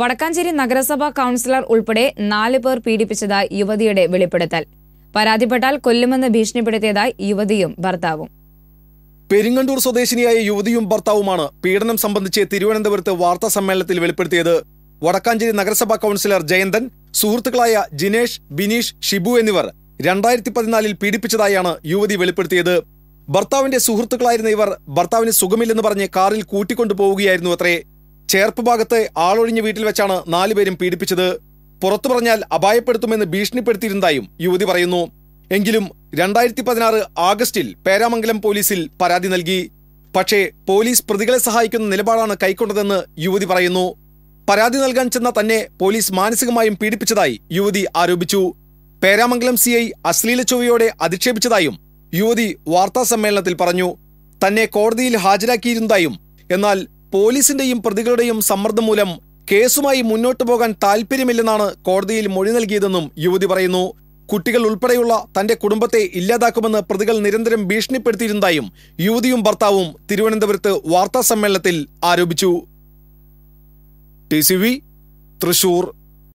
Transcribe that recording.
വടക്കാഞ്ചേരി നഗരസഭാ കൌൺസിലർ ഉൾപ്പെടെ നാല് പേർ പീഡിപ്പിച്ചതായി യുവതിയുടെ വെളിപ്പെടുത്തൽ പരാതിപ്പെട്ടാൽ കൊല്ലുമെന്ന് ഭീഷണിപ്പെടുത്തിയതായി യുവതിയും ഭർത്താവും പെരിങ്ങണ്ടൂർ സ്വദേശിനിയായ യുവതിയും ഭർത്താവുമാണ് പീഡനം സംബന്ധിച്ച് തിരുവനന്തപുരത്ത് വാർത്താ സമ്മേളനത്തിൽ വെളിപ്പെടുത്തിയത് വടക്കാഞ്ചേരി നഗരസഭാ കൌൺസിലർ ജയന്തൻ സുഹൃത്തുക്കളായ ജിനേഷ് ബിനീഷ് ഷിബു എന്നിവർ രണ്ടായിരത്തി പതിനാലിൽ പീഡിപ്പിച്ചതായാണ് യുവതി വെളിപ്പെടുത്തിയത് ഭർത്താവിന്റെ സുഹൃത്തുക്കളായിരുന്ന ഇവർ ഭർത്താവിന് സുഖമില്ലെന്ന് പറഞ്ഞ് കാറിൽ പോവുകയായിരുന്നു അത്രേ ചേർപ്പ് ഭാഗത്തെ ആളൊഴിഞ്ഞ വീട്ടിൽ വെച്ചാണ് നാലുപേരും പീഡിപ്പിച്ചത് പുറത്തു പറഞ്ഞാൽ അപായപ്പെടുത്തുമെന്ന് ഭീഷണിപ്പെടുത്തിയിരുന്നതായും യുവതി പറയുന്നു എങ്കിലും രണ്ടായിരത്തി പതിനാറ് ആഗസ്റ്റിൽ പേരാമംഗലം പോലീസിൽ പരാതി നൽകി പക്ഷേ പോലീസ് പ്രതികളെ സഹായിക്കുന്ന നിലപാടാണ് കൈക്കൊണ്ടതെന്ന് യുവതി പറയുന്നു പരാതി നൽകാൻ ചെന്ന തന്നെ പോലീസ് മാനസികമായും പീഡിപ്പിച്ചതായി യുവതി ആരോപിച്ചു പേരാമംഗലം സി ഐ അശ്ലീല ചൊവ്വയോടെ അധിക്ഷേപിച്ചതായും യുവതി വാർത്താ സമ്മേളനത്തിൽ പറഞ്ഞു തന്നെ കോടതിയിൽ ഹാജരാക്കിയിരുന്നതായും എന്നാൽ പോലീസിന്റെയും പ്രതികളുടെയും സമ്മർദ്ദം മൂലം കേസുമായി മുന്നോട്ടു പോകാൻ താൽപര്യമില്ലെന്നാണ് കോടതിയിൽ മൊഴി നൽകിയതെന്നും യുവതി പറയുന്നു കുട്ടികൾ ഉൾപ്പെടെയുള്ള തന്റെ കുടുംബത്തെ ഇല്ലാതാക്കുമെന്ന് പ്രതികൾ നിരന്തരം ഭീഷണിപ്പെടുത്തിയിരുന്നതായും യുവതിയും ഭർത്താവും തിരുവനന്തപുരത്ത് വാർത്താ സമ്മേളനത്തിൽ ആരോപിച്ചു ടി തൃശൂർ